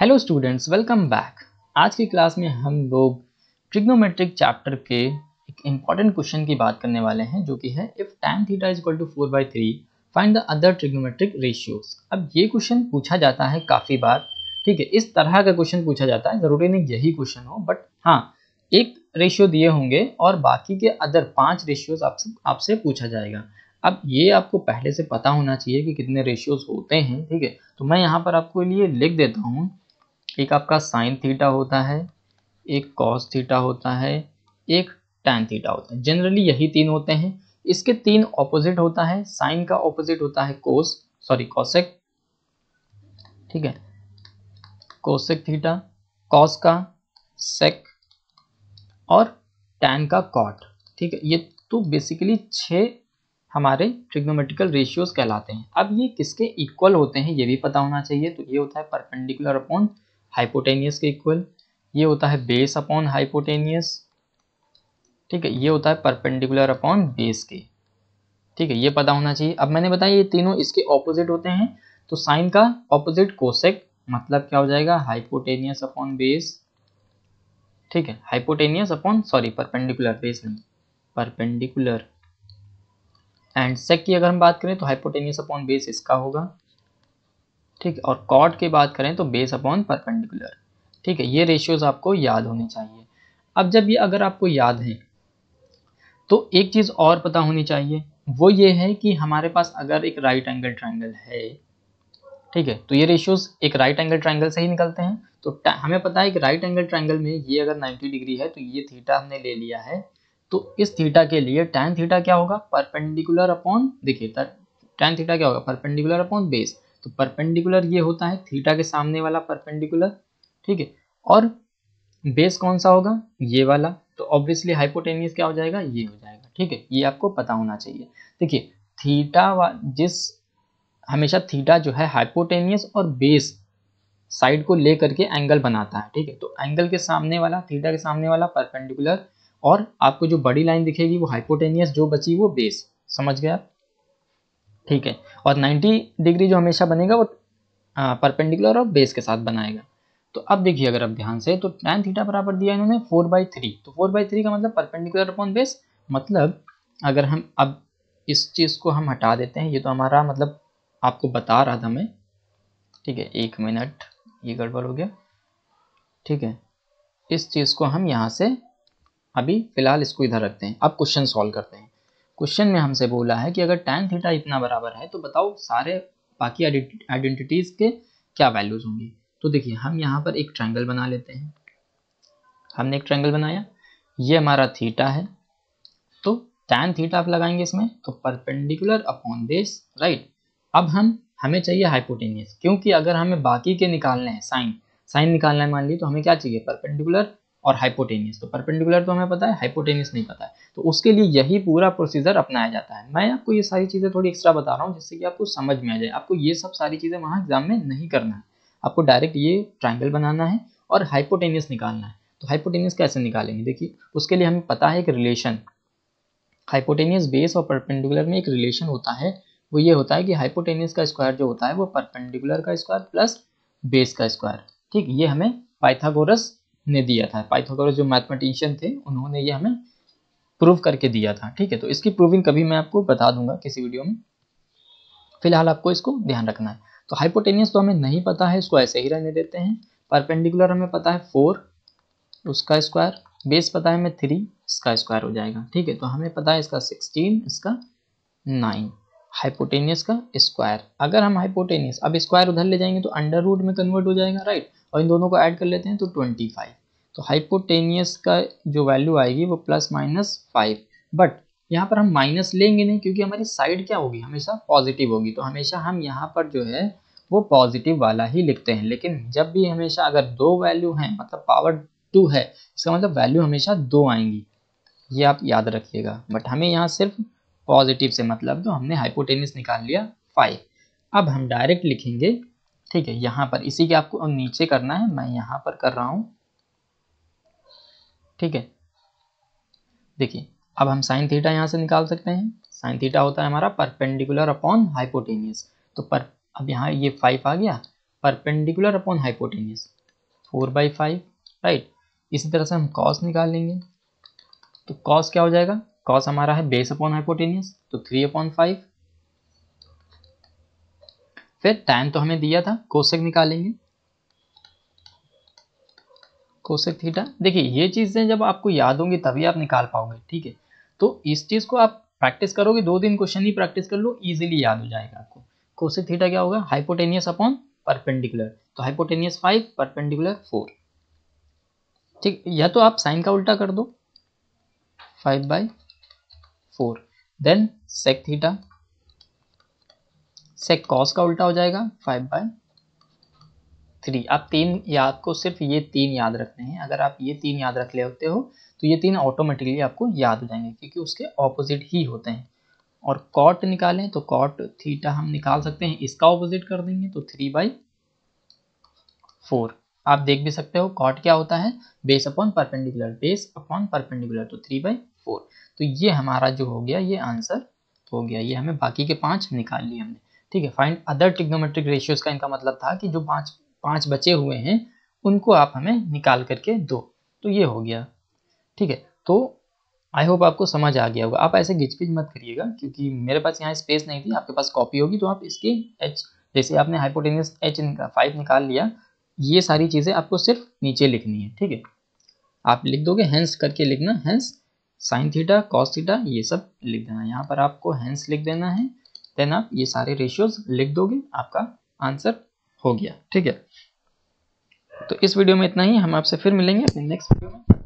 hello students welcome back आज की class में हम लोग ट्रिग्नोमेट्रिक चैप्टर के एक इम्पॉर्टेंट क्वेश्चन की बात करने वाले हैं जो कि है if tan theta is equal to four by three find the other trigonometric ratios अब ये क्वेश्चन पूछा जाता है काफ़ी बार ठीक है इस तरह का क्वेश्चन पूछा जाता है ज़रूरी नहीं यही क्वेश्चन हो बट हाँ एक रेशियो दिए होंगे और बाकी के अदर पाँच रेशियोज आपसे आपसे पूछा जाएगा अब ये आपको पहले से पता होना चाहिए कि कितने रेशियोज होते हैं ठीक है तो मैं यहाँ पर आपको लिए लिख देता हूँ एक आपका साइन थीटा होता है एक कॉस थीटा होता है एक टैन थीटा होता है जनरली यही तीन होते हैं इसके तीन ऑपोजिट होता है साइन का ऑपोजिट होता है कोस सॉरी कॉसेक ठीक है कोसेक थीटा कॉस का सेक और टैन का कॉट ठीक है ये तो बेसिकली छः हमारे ट्रिग्नोमेट्रिकल रेशियोज कहलाते हैं अब ये किसके इक्वल होते हैं ये भी पता होना चाहिए तो ये होता है परपेंडिकुलर अपॉन हाइपोटेनियस के इक्वल ये होता है बेस अपॉन हाइपोटेनियस ठीक है ये होता है परपेंडिकुलर अपॉन बेस के ठीक है ये पता होना चाहिए अब मैंने बताया ये तीनों इसके ऑपोजिट होते हैं तो साइन का ऑपोजिट कोसेक मतलब क्या हो जाएगा हाइपोटेनियस अपॉन बेस ठीक है hypotenuse upon sorry perpendicular base नहीं परपेंडिकुलर एंड सेक की अगर हम बात करें तो हाइपोटेनियस अपॉन बेस इसका होगा ठीक और कॉट की बात करें तो बेस अपॉन परपेंडिकुलर ठीक है ये रेशियोज़ आपको याद होने चाहिए अब जब ये अगर आपको याद है तो एक चीज़ और पता होनी चाहिए वो ये है कि हमारे पास अगर एक राइट एंगल ट्राइंगल है ठीक है तो ये रेशियोज एक राइट एंगल ट्राइंगल से ही निकलते हैं तो हमें पता है कि राइट एंगल ट्राइंगल में ये अगर 90 डिग्री है तो ये थीटा हमने ले लिया है तो इस थीटा के लिए टैन थीटा क्या होगा परपेंडिकुलर अपॉन देखिए टैन थीटा क्या होगा परपेंडिकुलर अपॉन बेस तो परपेंडिकुलर ये होता है थीटा के सामने वाला परपेंडिकुलर ठीक है और बेस कौन सा होगा ये वाला तो ऑब्वियसली हाइपोटेनियस क्या हो जाएगा ये हो जाएगा ठीक है ये आपको पता होना चाहिए देखिए थीटा जिस हमेशा थीटा जो है हाइपोटेनियस और बेस साइड को लेकर के एंगल बनाता है ठीक है तो एंगल के सामने वाला थीटा के सामने वाला परपेंडिकुलर और आपको जो बड़ी लाइन दिखेगी वो हाइपोटेनियस जो बची वो बेस समझ गया ठीक है और 90 डिग्री जो हमेशा बनेगा वो परपेंडिकुलर और बेस के साथ बनाएगा तो अब देखिए अगर आप ध्यान से तो टेन थीटा बराबर दिया इन्होंने फोर बाई थ्री तो फोर बाई थ्री का मतलब परपेंडिकुलर अपॉन बेस मतलब अगर हम अब इस चीज़ को हम हटा देते हैं ये तो हमारा मतलब आपको बता रहा था मैं ठीक है एक मिनट ये गड़बड़ हो गया ठीक है इस चीज़ को हम यहाँ से अभी फ़िलहाल इसको इधर रखते हैं अब क्वेश्चन सॉल्व करते हैं क्वेश्चन में हमसे बोला है कि अगर टैन थीटा इतना बराबर है तो बताओ सारे बाकी आइडेंटिटीज के क्या वैल्यूज होंगे तो देखिए हम यहाँ पर एक ट्रायंगल बना लेते हैं हमने एक ट्रायंगल बनाया ये हमारा थीटा है तो टैन थीटा आप लगाएंगे इसमें तो परपेंडिकुलर अपॉन दिस राइट अब हम हमें चाहिए हाइपोटेनियस क्योंकि अगर हमें बाकी के निकालने हैं साइन साइन निकालना है मान ली तो हमें क्या चाहिए परपेंडिकुलर और हाइपोटेनियस तो परपेंडिकुलर तो हमें पता है हाइपोटेनियस नहीं पता है तो उसके लिए यही पूरा प्रोसीजर अपनाया जाता है मैं आपको ये सारी चीज़ें थोड़ी एक्स्ट्रा बता रहा हूँ जिससे कि आपको समझ में आ जाए आपको ये सब सारी चीज़ें वहाँ एग्जाम में नहीं करना है आपको डायरेक्ट ये ट्राइंगल बनाना है और हाइपोटेनियस निकालना है तो हाइपोटेनियस कैसे निकालेंगे देखिए उसके लिए हमें पता है एक रिलेशन हाइपोटेनियस बेस और परपेंडिकुलर में एक रिलेशन होता है वो ये होता है कि हाइपोटेनियस का स्क्वायर जो होता है वो परपेंडिकुलर का स्क्वायर प्लस बेस का स्क्वायर ठीक ये हमें पाइथागोरस ने दिया था पाइथागोरस जो मैथमेटिशियन थे उन्होंने ये हमें प्रूव करके दिया था ठीक है तो इसकी प्रूविंग कभी मैं आपको बता दूंगा किसी वीडियो में फिलहाल आपको इसको ध्यान रखना है तो हाइपोटेनियस तो हमें नहीं पता है इसको ऐसे ही रहने देते हैं परपेंडिकुलर हमें पता है फोर उसका स्क्वायर बेस पता है हमें थ्री इसका स्क्वायर हो जाएगा ठीक है तो हमें पता है इसका सिक्सटीन इसका नाइन हाइपोटेनियस का स्क्वायर अगर हम हाइपोटेनियस अब स्क्वायर उधर ले जाएंगे तो अंडर रूट में कन्वर्ट हो जाएगा राइट और इन दोनों को ऐड कर लेते हैं तो ट्वेंटी फाइव तो हाइपोटेनियस का जो वैल्यू आएगी वो प्लस माइनस फाइव बट यहाँ पर हम माइनस लेंगे नहीं क्योंकि हमारी साइड क्या होगी हमेशा पॉजिटिव होगी तो हमेशा हम यहाँ पर जो है वो पॉजिटिव वाला ही लिखते हैं लेकिन जब भी हमेशा अगर दो वैल्यू हैं मतलब पावर टू है इसका मतलब वैल्यू हमेशा दो आएंगी ये आप याद रखिएगा बट हमें यहाँ सिर्फ पॉजिटिव से मतलब तो हमने हाइपोटेनिस निकाल लिया फाइव अब हम डायरेक्ट लिखेंगे ठीक है यहाँ पर इसी के आपको नीचे करना है मैं यहाँ पर कर रहा हूँ ठीक है देखिए अब हम साइन थीटा यहाँ से निकाल सकते हैं साइन थीटा होता है हमारा परपेंडिकुलर अपॉन हाइपोटेनियस तो पर अब यहाँ ये फाइव आ गया perpendicular upon hypotenuse four by five right इसी तरह से हम कॉस निकाल लेंगे तो कॉस क्या हो जाएगा कॉस हमारा है बेस अपॉन हाइपोटेनियस तो थ्री अपॉन फाइव फिर टैन तो हमें दिया था कोशक निकालेंगे कोशक थीटा देखिए ये चीज़ें जब आपको याद होंगी तभी आप निकाल पाओगे ठीक है तो इस चीज़ को आप प्रैक्टिस करोगे दो दिन क्वेश्चन ही प्रैक्टिस कर लो इजीली याद हो जाएगा आपको कोशक थीटा क्या होगा हाइपोटेनियस अपॉन परपेंडिकुलर तो हाइपोटेनियस फाइव परपेंडिकुलर फोर ठीक या तो आप साइन का उल्टा कर दो five by four then sec theta sec cos का उल्टा हो जाएगा फाइव बाय थ्री आप तीन याद को सिर्फ ये तीन याद रखने हैं अगर आप ये तीन याद रख ले होते हो तो ये तीन ऑटोमेटिकली आपको याद हो जाएंगे क्योंकि उसके ऑपोजिट ही होते हैं और कॉट निकालें तो कॉट थीटा हम निकाल सकते हैं इसका ऑपोजिट कर देंगे तो थ्री बाई फोर आप देख भी सकते हो कॉट क्या होता है base upon perpendicular base upon perpendicular तो थ्री बाई फोर तो ये हमारा जो हो गया ये आंसर हो गया ये हमें बाकी के पाँच निकाल लिए हमने ठीक है फाइंड अदर टिग्नोमेट्रिक रेशियोज का इनका मतलब था कि जो पाँच पाँच बचे हुए हैं उनको आप हमें निकाल करके दो तो ये हो गया ठीक है तो आई होप आपको समझ आ गया होगा आप ऐसे घिचपिच मत करिएगा क्योंकि मेरे पास यहाँ स्पेस नहीं थी आपके पास कॉपी होगी तो आप इसके एच जैसे आपने हाइपोटेनियस एच फाइव निकाल लिया ये सारी चीज़ें आपको सिर्फ नीचे लिखनी है ठीक है आप लिख दोगे हैंस करके लिखना hence sine theta cos theta ये सब लिख देना यहाँ पर आपको हैंस लिख देना है देन आप ये सारे रेशियोज लिख दोगे आपका आंसर हो गया ठीक है तो इस वीडियो में इतना ही हम आपसे फिर मिलेंगे अपने नेक्स्ट वीडियो में